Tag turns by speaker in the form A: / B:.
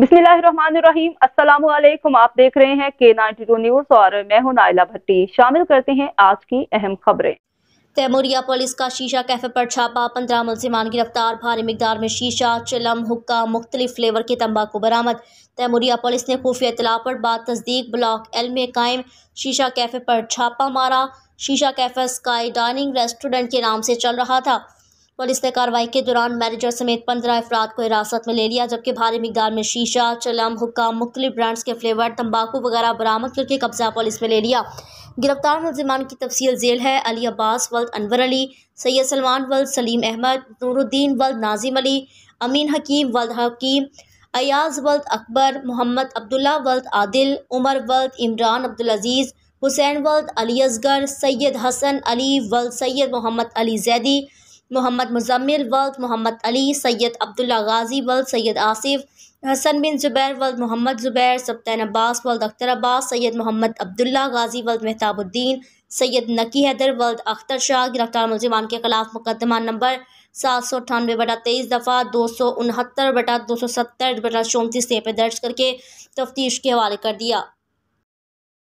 A: बिस्मिल्लाहिर्रहमानिर्रहीम अस्सलाम वालेकुम आप देख रहे हैं के नाइनटी टू न्यूज और मैं हूं नाइला भट्टी शामिल करते हैं आज की अहम खबरें तैमूरिया
B: पुलिस का शीशा कैफे पर छापा पंद्रह मुलजिमान गिरफ्तार भारी मकदार में शीशा चलम हुक्का मुख्तलिफ फ्लेवर के तंबाकू बरामद तैमूरिया पुलिस ने खुफिया इतला पर बाद तस्दीक ब्लॉक एल में कायम शीशा कैफे पर छापा मारा शीशा कैफे स्काई डाइनिंग रेस्टोरेंट के नाम से चल रहा था पुलिस ने कार्रवाई के दौरान मैनेजर समेत पंद्रह अफराद को हिरासत में ले लिया जबकि भारी मकदार में शीशा चलम हुक्का मुख्तलि ब्रांड्स के फ्लेवर तंबाकू वगैरह बरामद करके कब्जा पुलिस में ले लिया गिरफ्तार मुलजमान की तफसील जेल है अली अब्बास वल्द अनवर अली सैयद सलमान वल्द सलीम अहमद नूरुद्दीन वल्द नाजिम अली अमीन हकीम वल्द हकीम अयाज वल्द अकबर मोहम्मद अब्दुल्ला वल्द आदिल उमर वल्द इमरान अब्दुल अजीज़ हुसैन वल्द अली असगर सैयद हसन अली वल्द सैयद मोहम्मद अली जैदी मोहम्मद मुजम्मिल वल्द मोहम्मद अली सैयद अब्दुल्ला गाजी वल्द सैयद आसिफ हसन बिन ज़ुबैर वल्द मोहम्मद ज़ुबैर सप्तान अब्बास वल्द अख्तर अब्बास सैयद मोहम्मद अब्दुल्ला गाजी वल्द मेहताबुद्दीन सैयद नकी हैदर वल्द अख्तर शाह गिरफ्तार मुलजिमान के खिलाफ मुकदमा नंबर सात सौ अठानवे बटा तेईस दफ़ा दो सौ उनहत्तर बटा दो सौ सत्तर बटा चौंतीस पे दर्ज करके तफ्तीश के हवाले कर दिया